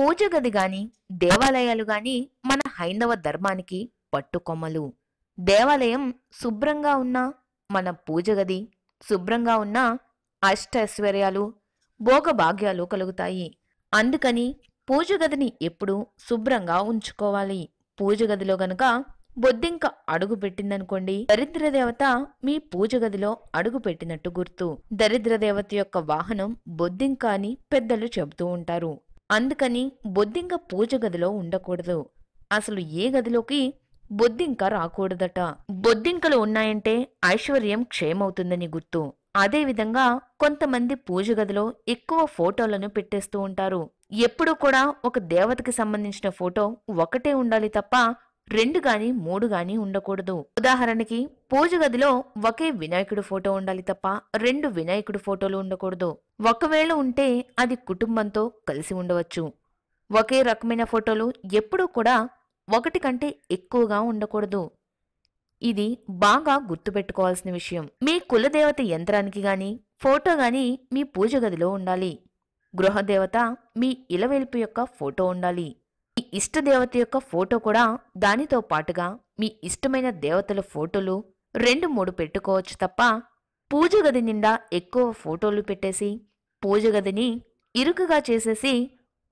పూజ గది గాని దేవాలయాలు గాని మన హైందవ ధర్మానికి పట్టుకొమ్మలు దేవాలయం శుభ్రంగా ఉన్నా మన పూజ గది శుభ్రంగా ఉన్నా అష్టైశ్వర్యాలు భోగభాగ్యాలు కలుగుతాయి అందుకని పూజ గదిని ఎప్పుడూ శుభ్రంగా ఉంచుకోవాలి పూజ గదిలో బొద్దింక అడుగు పెట్టిందనుకోండి దరిద్ర దేవత మీ పూజ గదిలో అడుగు పెట్టినట్టు గుర్తు దరిద్ర దేవత యొక్క వాహనం బొద్దింక అని పెద్దలు చెబుతూ ఉంటారు అందుకని బొద్దింక పూజ గదిలో ఉండకూడదు అసలు ఏ గదిలోకి బొద్దింక రాకూడదట బొద్దింకలు ఉన్నాయంటే ఐశ్వర్యం క్షేమవుతుందని గుర్తు అదేవిధంగా కొంతమంది పూజ గదిలో ఎక్కువ ఫోటోలను పెట్టేస్తూ ఉంటారు ఎప్పుడూ కూడా ఒక దేవతకి సంబంధించిన ఫోటో ఒకటే ఉండాలి తప్ప రెండు గాని మూడు గాని ఉండకూడదు ఉదాహరణకి పూజ గదిలో ఒకే వినాయకుడి ఫోటో ఉండాలి తప్ప రెండు వినాయకుడి ఫోటోలు ఉండకూడదు ఒకవేళ ఉంటే అది కుటుంబంతో కలిసి ఉండవచ్చు ఒకే రకమైన ఫోటోలు ఎప్పుడూ కూడా ఒకటి కంటే ఎక్కువగా ఉండకూడదు ఇది బాగా గుర్తుపెట్టుకోవాల్సిన విషయం మీ కులదేవత యంత్రానికి గాని ఫోటో గాని మీ పూజ గదిలో ఉండాలి గృహదేవత మీ ఇలవెల్పు యొక్క ఫోటో ఉండాలి ఇష్టదేవత యొక్క ఫోటో కూడా దానితో పాటుగా మీ ఇష్టమైన దేవతల ఫోటోలు రెండు మూడు పెట్టుకోవచ్చు తప్ప పూజ గది నిండా ఎక్కువ ఫోటోలు పెట్టేసి పూజ గదిని ఇరుకుగా చేసేసి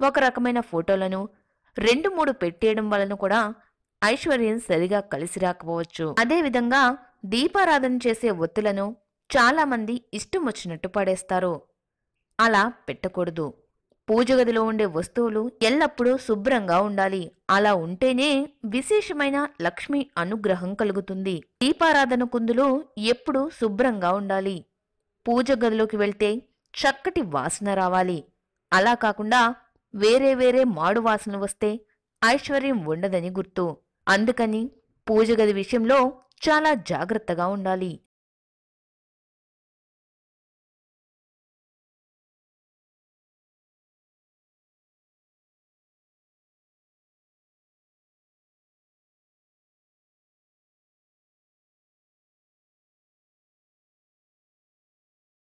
ఒక రకమైన ఫోటోలను రెండు మూడు పెట్టేయడం వలన కూడా ఐశ్వర్యం సరిగా కలిసి రాకపోవచ్చు అదేవిధంగా దీపారాధన చేసే ఒత్తులను చాలామంది ఇష్టం వచ్చినట్టు పడేస్తారు అలా పెట్టకూడదు పూజ గదిలో ఉండే వస్తువులు ఎల్లప్పుడూ శుభ్రంగా ఉండాలి అలా ఉంటేనే విశేషమైన లక్ష్మి అనుగ్రహం కలుగుతుంది దీపారాధన కుందులు ఎప్పుడూ శుభ్రంగా ఉండాలి పూజ గదిలోకి వెళ్తే చక్కటి వాసన రావాలి అలా కాకుండా వేరే వేరే మాడు వాసన వస్తే ఐశ్వర్యం ఉండదని గుర్తు అందుకని పూజ గది విషయంలో చాలా జాగ్రత్తగా ఉండాలి